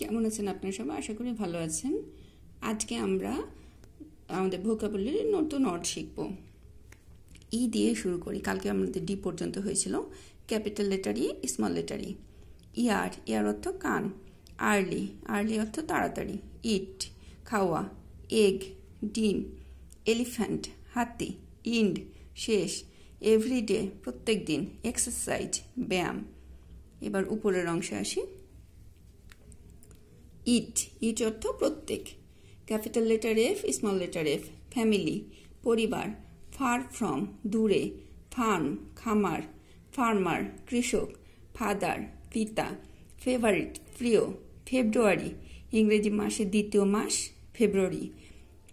কেমন আছেন আপনারা সবাই আশা করি ভালো আছেন আজকে আমরা আমাদের ভোকাবুলারি নতুন অর্ড শিখব ই e দিয়ে শুরু করি কালকে আমাদের ডি পর্যন্ত হয়েছিল ক্যাপিটাল লেটারি স্মল লেটারি ইয়ার ইয়ার অর্থ কান আর্লি আর্লি অর্থ তাড়াতাড়ি ইট খাওয়া এগ ডিম এলিফ্যান্ট হাতি ইন্ড শেষ এভরিডে প্রত্যেক দিন এক্সারসাইজ ব্যায়াম এবার উপরের অংশে আসি ইট ইট অর্থ প্রত্যেক capital letter F small letter F family পরিবার ফার ফ্রম দূরে ফার্ম খামার ফার্মার কৃষক ফাদার পিতা ফেভারিট প্রিয় ফেব্রুয়ারি ইংরেজি মাসের দ্বিতীয় মাস ফেব্রুয়ারি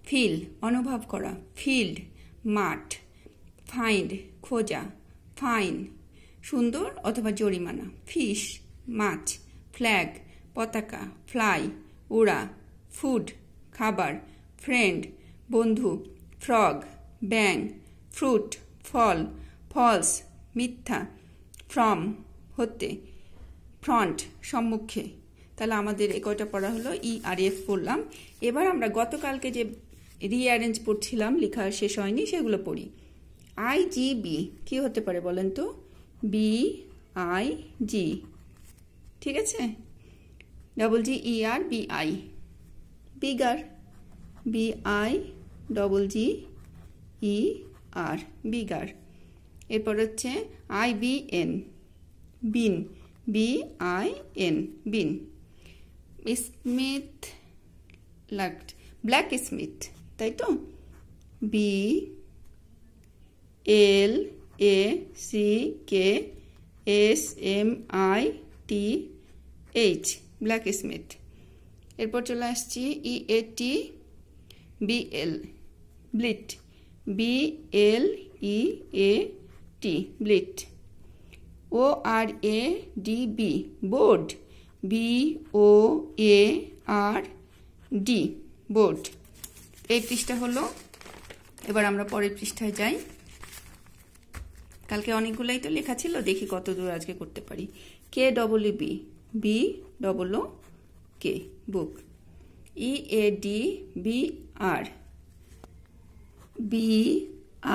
ফিল অনুভব করা ফিল্ড মাঠ ফাইন্ড খোঁজা ফাইন সুন্দর অথবা জরিমানা ফিশ মাছ ফ্ল্যাগ পতাকা ফ্লাই উড়া ফুড খাবার ফ্রেন্ড বন্ধু ফ্রগ ব্যাং ফ্রুট ফল ফলস মিথ্যা ফ্রম হতে ফ্রন্ট সম্মুখে তাহলে আমাদের এ কয়টা পড়া হলো ই e আর এফ পড়লাম এবার আমরা গতকালকে যে রিঅ্যারেঞ্জ পড়ছিলাম লেখা শেষ হয়নি সেগুলো পড়ি আই জি বি কী হতে পারে বলেন তো বি আই জি ঠিক আছে double G E R B I bigger B I double G E R bigger এরপর হচ্ছে I B N bin B I N bin smith লাগড ব্ল্যাক স্মিথ তাই তো B L A C K S M I T H black smith এরপর চলে আসছি E A T B L bleat B L E A T bleat O R A D B board B O A R D board এই পৃষ্ঠা হলো এবার আমরা পরের পৃষ্ঠায় যাই কালকে অনেকগুলাই তো লেখা ছিল দেখি কত দূর আজকে করতে পারি K double B B double O K book E A D B R B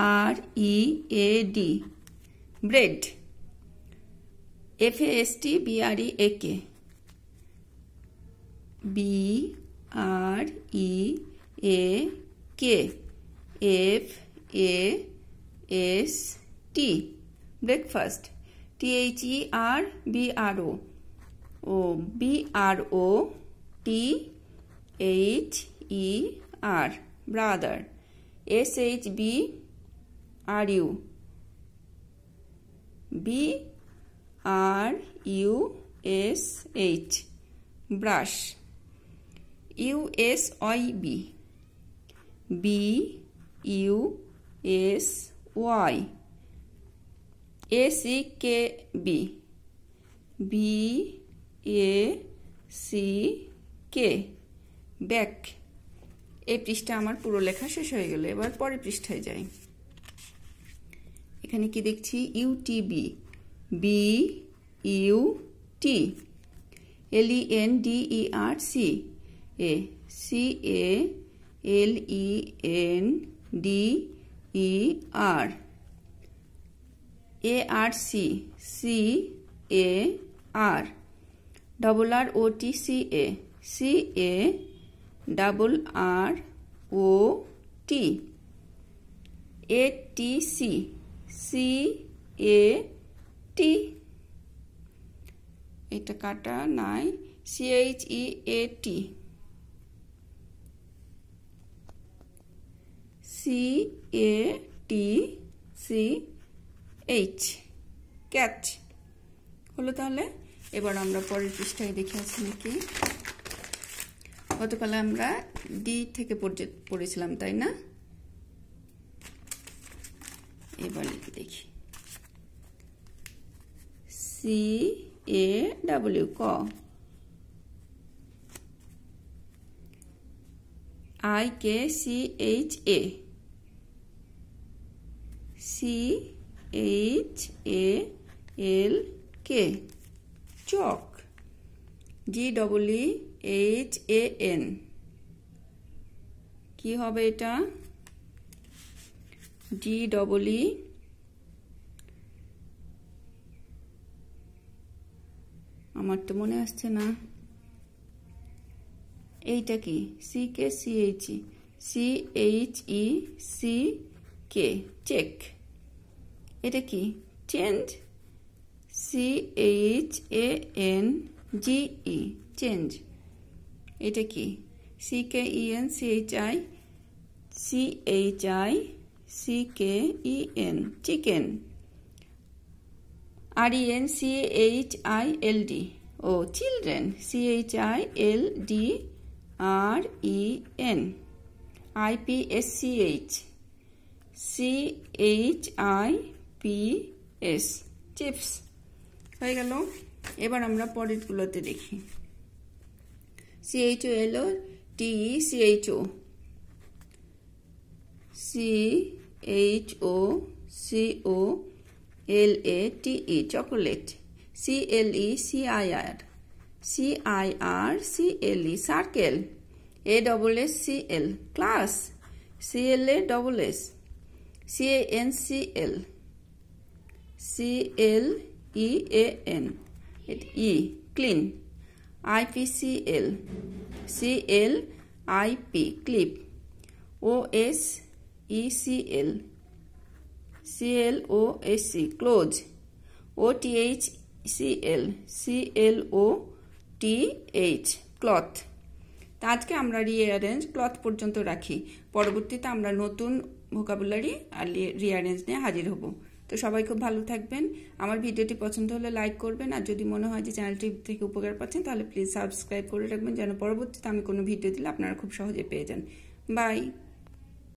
R E A D bread F S T B R E A K B R E A K F A S T breakfast T H E R B R O O B R O T H E R brother S H B R U B R U S H brush U S Y B B U S Y A C K B B A C K back এই পৃষ্ঠা আমার পুরো লেখা শেষ হয়ে গেল এবার পরের পৃষ্ঠায় যাই এখানে কি দেখছি ইউটিবি B U T L E N D E R C A C A L E N D E R A R C C A R double R O T C A C A double R O T A T C C A T এটা কাটা নাই C H E A T C A T C H catch হলো তাহলে এবার আমরা পরের পৃষ্ঠায় দেখে আছি নাকি গতকাল আমরা ডি থেকে পড়েছিলাম তাই না এবার দেখি C A W K I K C H A C H A L K chalk G double E H A N কি হবে এটা জি ডবল ই আমার তো মনে আসছে না এইটা কি C K C H E C H E C K check এটা কি change C H A N G E change এটা কি C K E N C H I C H I C K E N chicken R E N C H I L D O children C H I L D R E N I P S C H C H I P S chips হয়ে গেল এবার আমরা পরেরগুলোতে দেখি C H O L O T C H O C H O C O L A T E chocolate C L E C I R C I R C L E circle A double S C L class C L A double S C A N C L C L E A N. It E clean. I P C L. C L I P clip. O S E C L. C L O S C e, close. O T H C L. C L O T H cloth. তা আজকে আমরা rearrange cloth পর্যন্ত রাখি পরবর্তীতে আমরা নতুন vocabulary আর rearrange নিয়ে হাজির হব তো সবাই খুব ভালো থাকবেন আমার ভিডিওটি পছন্দ হলে লাইক করবেন আর যদি মনে হয় যে চ্যানেলটি থেকে উপকার পাচ্ছেন তাহলে প্লিজ সাবস্ক্রাইব করে রাখবেন যেন পরবর্তীতে আমি কোনো ভিডিও দিলে আপনারা খুব সহজে পেয়ে যান বাই